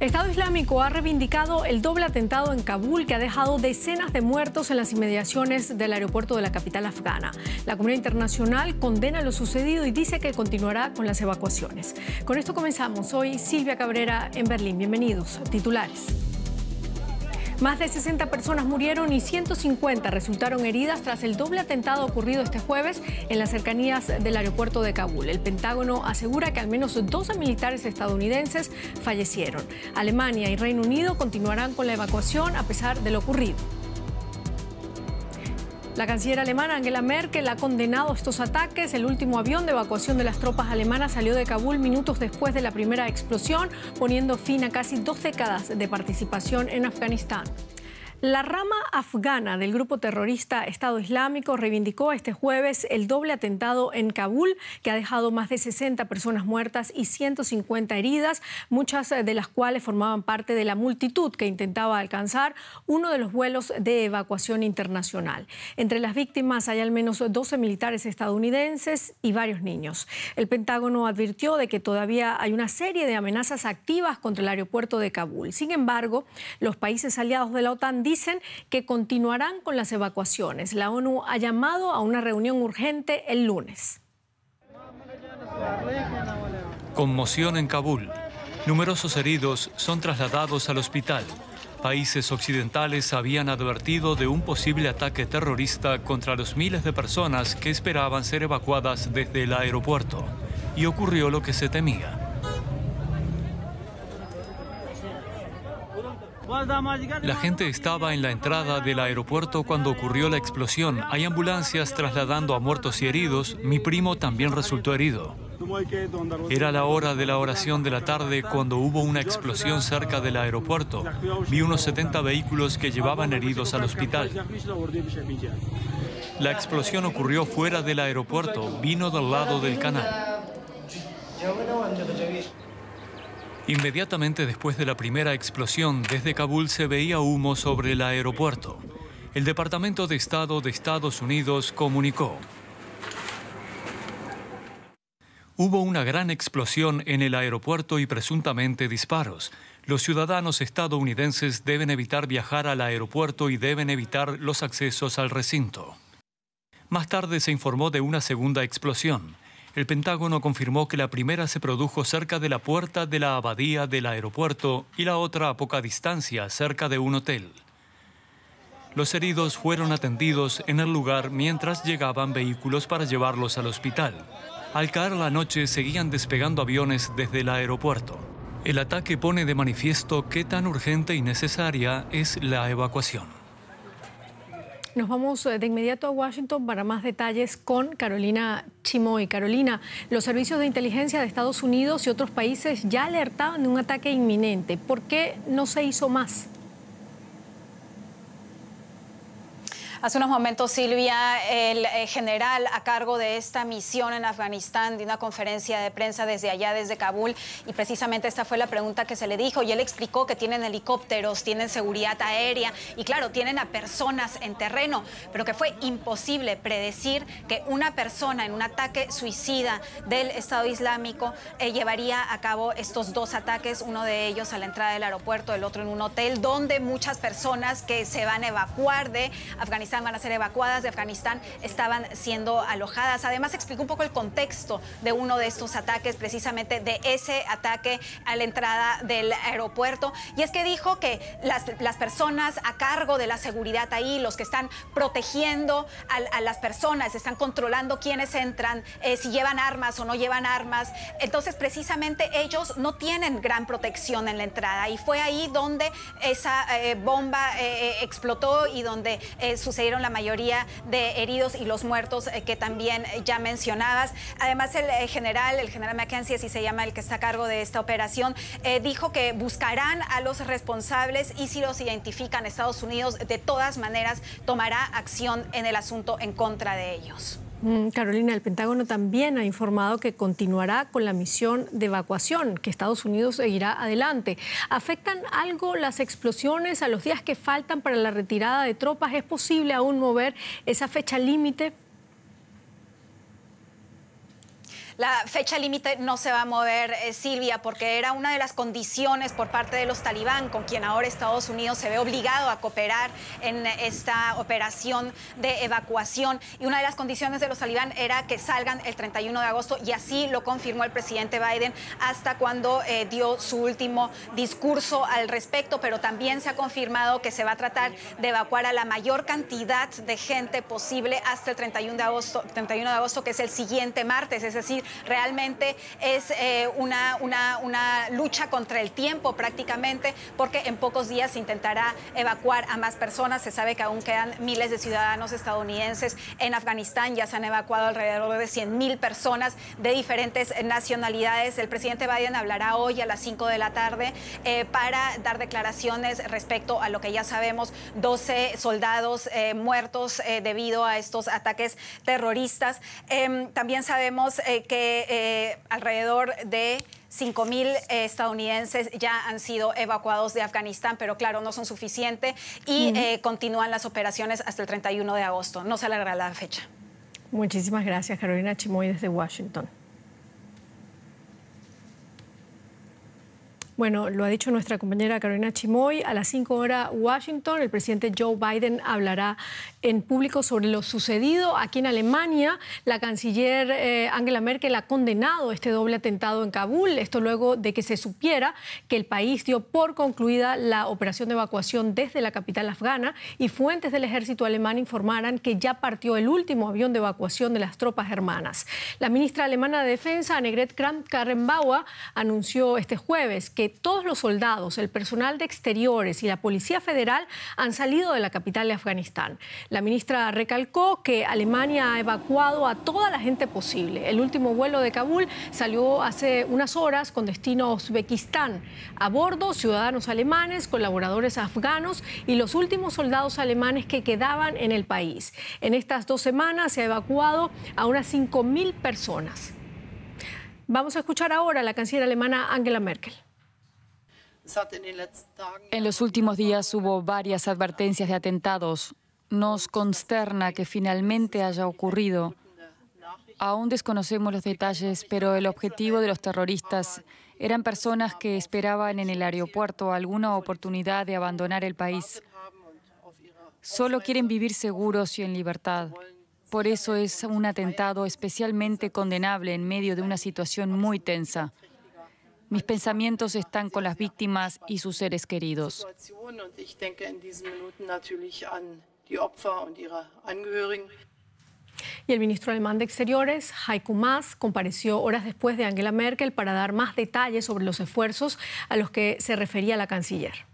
Estado Islámico ha reivindicado el doble atentado en Kabul que ha dejado decenas de muertos en las inmediaciones del aeropuerto de la capital afgana. La comunidad internacional condena lo sucedido y dice que continuará con las evacuaciones. Con esto comenzamos. Hoy Silvia Cabrera en Berlín. Bienvenidos. Titulares. Más de 60 personas murieron y 150 resultaron heridas tras el doble atentado ocurrido este jueves en las cercanías del aeropuerto de Kabul. El Pentágono asegura que al menos 12 militares estadounidenses fallecieron. Alemania y Reino Unido continuarán con la evacuación a pesar de lo ocurrido. La canciller alemana Angela Merkel ha condenado estos ataques. El último avión de evacuación de las tropas alemanas salió de Kabul minutos después de la primera explosión, poniendo fin a casi dos décadas de participación en Afganistán. La rama afgana del grupo terrorista Estado Islámico reivindicó este jueves el doble atentado en Kabul, que ha dejado más de 60 personas muertas y 150 heridas, muchas de las cuales formaban parte de la multitud que intentaba alcanzar uno de los vuelos de evacuación internacional. Entre las víctimas hay al menos 12 militares estadounidenses y varios niños. El Pentágono advirtió de que todavía hay una serie de amenazas activas contra el aeropuerto de Kabul. Sin embargo, los países aliados de la OTAN dicen que continuarán con las evacuaciones. La ONU ha llamado a una reunión urgente el lunes. Conmoción en Kabul. Numerosos heridos son trasladados al hospital. Países occidentales habían advertido de un posible ataque terrorista contra los miles de personas que esperaban ser evacuadas desde el aeropuerto. Y ocurrió lo que se temía. La gente estaba en la entrada del aeropuerto cuando ocurrió la explosión. Hay ambulancias trasladando a muertos y heridos. Mi primo también resultó herido. Era la hora de la oración de la tarde cuando hubo una explosión cerca del aeropuerto. Vi unos 70 vehículos que llevaban heridos al hospital. La explosión ocurrió fuera del aeropuerto, vino del lado del canal. Inmediatamente después de la primera explosión, desde Kabul se veía humo sobre el aeropuerto. El Departamento de Estado de Estados Unidos comunicó. Hubo una gran explosión en el aeropuerto y presuntamente disparos. Los ciudadanos estadounidenses deben evitar viajar al aeropuerto y deben evitar los accesos al recinto. Más tarde se informó de una segunda explosión el Pentágono confirmó que la primera se produjo cerca de la puerta de la abadía del aeropuerto y la otra a poca distancia, cerca de un hotel. Los heridos fueron atendidos en el lugar mientras llegaban vehículos para llevarlos al hospital. Al caer la noche seguían despegando aviones desde el aeropuerto. El ataque pone de manifiesto qué tan urgente y necesaria es la evacuación. Nos vamos eh, de inmediato a Washington para más detalles con Carolina Chimoy. Carolina, los servicios de inteligencia de Estados Unidos y otros países ya alertaban de un ataque inminente. ¿Por qué no se hizo más? Hace unos momentos, Silvia, el eh, general a cargo de esta misión en Afganistán de una conferencia de prensa desde allá, desde Kabul, y precisamente esta fue la pregunta que se le dijo, y él explicó que tienen helicópteros, tienen seguridad aérea, y claro, tienen a personas en terreno, pero que fue imposible predecir que una persona en un ataque suicida del Estado Islámico eh, llevaría a cabo estos dos ataques, uno de ellos a la entrada del aeropuerto, el otro en un hotel, donde muchas personas que se van a evacuar de Afganistán, van a ser evacuadas de Afganistán, estaban siendo alojadas. Además, explicó un poco el contexto de uno de estos ataques, precisamente de ese ataque a la entrada del aeropuerto. Y es que dijo que las, personas a cargo de la seguridad ahí, los que están protegiendo a, las personas, están controlando quiénes entran, eh, si llevan armas o no llevan armas. Entonces, precisamente ellos no tienen gran protección en la entrada. Y fue ahí donde esa eh, bomba eh, explotó y donde sucedió se dieron la mayoría de heridos y los muertos eh, que también eh, ya mencionabas. Además, el eh, general, el general Mackenzie, si se llama el que está a cargo de esta operación, dijo que buscarán a los responsables y si los identifican Estados Unidos, de todas maneras tomará acción en el asunto en contra de ellos. Mm, Carolina, el Pentágono también ha informado que continuará con la misión de evacuación, que Estados Unidos seguirá adelante. ¿Afectan algo las explosiones a los días que faltan para la retirada de tropas? ¿Es posible aún mover esa fecha límite? La fecha límite no se va a mover, eh, Silvia, porque era una de las condiciones por parte de los talibán, con quien ahora Estados Unidos se ve obligado a cooperar en esta operación de evacuación. Y una de las condiciones de los talibán era que salgan el 31 de agosto y así lo confirmó el presidente Biden hasta cuando eh, dio su último discurso al respecto, pero también se ha confirmado que se va a tratar de evacuar a la mayor cantidad de gente posible hasta el 31 de agosto, 31 de agosto que es el siguiente martes, es decir, Realmente es eh, una, una, lucha contra el tiempo prácticamente, porque en pocos días se intentará evacuar a más personas. Se sabe que aún quedan miles de ciudadanos estadounidenses en Afganistán. Ya se han evacuado alrededor de 100 mil personas de diferentes nacionalidades. El presidente Biden hablará hoy a las 5 de la tarde eh, para dar declaraciones respecto a lo que ya sabemos, 12 soldados eh, muertos debido a estos ataques terroristas. Em, también sabemos que eh, alrededor de 5.000 eh, estadounidenses ya han sido evacuados de Afganistán, pero claro, no son suficientes y eh, continúan las operaciones hasta el 31 de agosto. No se alarga la fecha. Muchísimas gracias, Carolina Chimoy, desde Washington. Bueno, lo ha dicho nuestra compañera Carolina Chimoy, a las 5 horas Washington, el presidente Joe Biden hablará en público sobre lo sucedido aquí en Alemania. La canciller eh, Angela Merkel ha condenado este doble atentado en Kabul, esto luego de que se supiera que el país dio por concluida la operación de evacuación desde la capital afgana y fuentes del ejército alemán informaran que ya partió el último avión de evacuación de las tropas hermanas. La ministra alemana de Defensa, Annegret Kramp-Karrenbauer, anunció este jueves que todos los soldados, el personal de exteriores y la Policía Federal han salido de la capital de Afganistán. La ministra recalcó que Alemania ha evacuado a toda la gente posible. El último vuelo de Kabul salió hace unas horas con destino a Uzbekistán. A bordo, ciudadanos alemanes, colaboradores afganos y los últimos soldados alemanes que quedaban en el país. En estas dos semanas se ha evacuado a unas 5.000 personas. Vamos a escuchar ahora a la canciller alemana Angela Merkel. En los últimos días hubo varias advertencias de atentados. Nos consterna que finalmente haya ocurrido. Aún desconocemos los detalles, pero el objetivo de los terroristas eran personas que esperaban en el aeropuerto alguna oportunidad de abandonar el país. Solo quieren vivir seguros y en libertad. Por eso es un atentado especialmente condenable en medio de una situación muy tensa. Mis pensamientos están con las víctimas y sus seres queridos. Y el ministro alemán de Exteriores, Heiko Maas, compareció horas después de Angela Merkel para dar más detalles sobre los esfuerzos a los que se refería la canciller.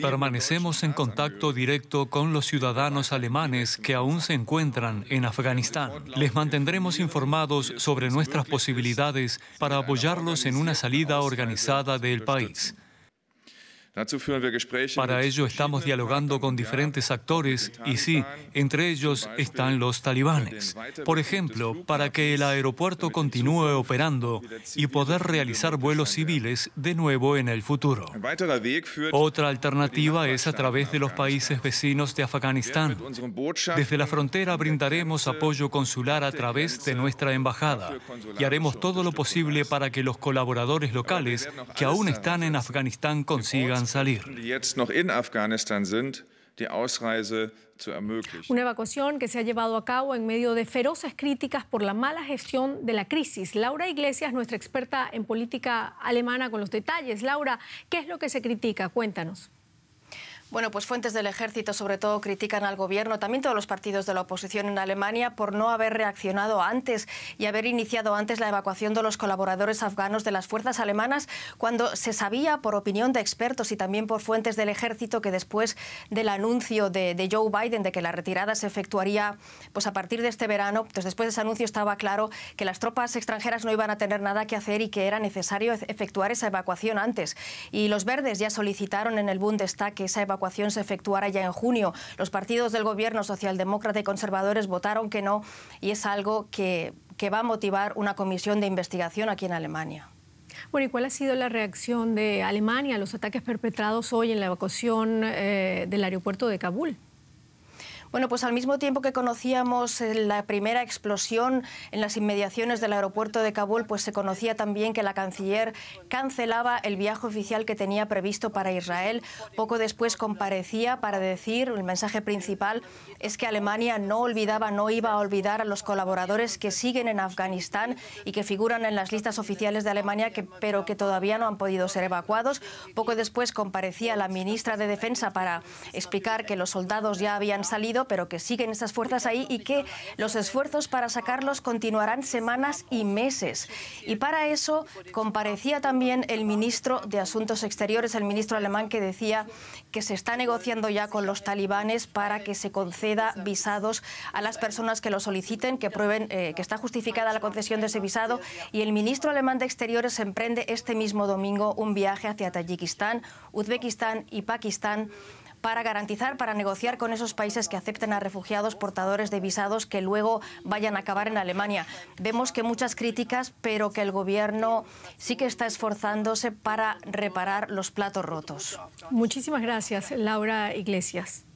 Permanecemos en contacto directo con los ciudadanos alemanes que aún se encuentran en Afganistán. Les mantendremos informados sobre nuestras posibilidades para apoyarlos en una salida organizada del país. Para ello estamos dialogando con diferentes actores y sí, entre ellos están los talibanes. Por ejemplo, para que el aeropuerto continúe operando y poder realizar vuelos civiles de nuevo en el futuro. Otra alternativa es a través de los países vecinos de Afganistán. Desde la frontera brindaremos apoyo consular a través de nuestra embajada y haremos todo lo posible para que los colaboradores locales que aún están en Afganistán consigan salir. Una evacuación que se ha llevado a cabo en medio de feroces críticas por la mala gestión de la crisis. Laura Iglesias, nuestra experta en política alemana, con los detalles. Laura, ¿qué es lo que se critica? Cuéntanos. Bueno, pues fuentes del ejército sobre todo critican al gobierno, también todos los partidos de la oposición en Alemania por no haber reaccionado antes y haber iniciado antes la evacuación de los colaboradores afganos de las fuerzas alemanas cuando se sabía por opinión de expertos y también por fuentes del ejército que después del anuncio de, Joe Biden de que la retirada se efectuaría pues a partir de este verano, pues después de ese anuncio estaba claro que las tropas extranjeras no iban a tener nada que hacer y que era necesario efectuar esa evacuación antes. Y los verdes ya solicitaron en el Bundestag que esa evacuación evacuación se efectuara ya en junio. Los partidos del gobierno socialdemócrata y conservadores votaron que no y es algo que, que va a motivar una comisión de investigación aquí en Alemania. Bueno, ¿y cuál ha sido la reacción de Alemania a los ataques perpetrados hoy en la evacuación eh, del aeropuerto de Kabul? Bueno, pues al mismo tiempo que conocíamos eh, la primera explosión en las inmediaciones del aeropuerto de Kabul, pues se conocía también que la canciller cancelaba el viaje oficial que tenía previsto para Israel. Poco después comparecía para decir, el mensaje principal es que Alemania no olvidaba, no iba a olvidar a los colaboradores que siguen en Afganistán y que figuran en las listas oficiales de Alemania, pero que todavía no han podido ser evacuados. Poco después comparecía la ministra de Defensa para explicar que los soldados ya habían salido pero que siguen esas fuerzas ahí y que los esfuerzos para sacarlos continuarán semanas y meses. Y para eso comparecía también el ministro de Asuntos Exteriores, el ministro alemán, que decía que se está negociando ya con los talibanes para que se conceda visados a las personas que lo soliciten, que prueben eh, que está justificada la concesión de ese visado. Y el ministro alemán de Exteriores emprende este mismo domingo un viaje hacia Tayikistán, Uzbekistán y Pakistán para garantizar, para negociar con esos países que acepten a refugiados portadores de visados que luego vayan a acabar en Alemania. Vemos que muchas críticas, pero que el gobierno sí que está esforzándose para reparar los platos rotos. Muchísimas gracias, Laura Iglesias.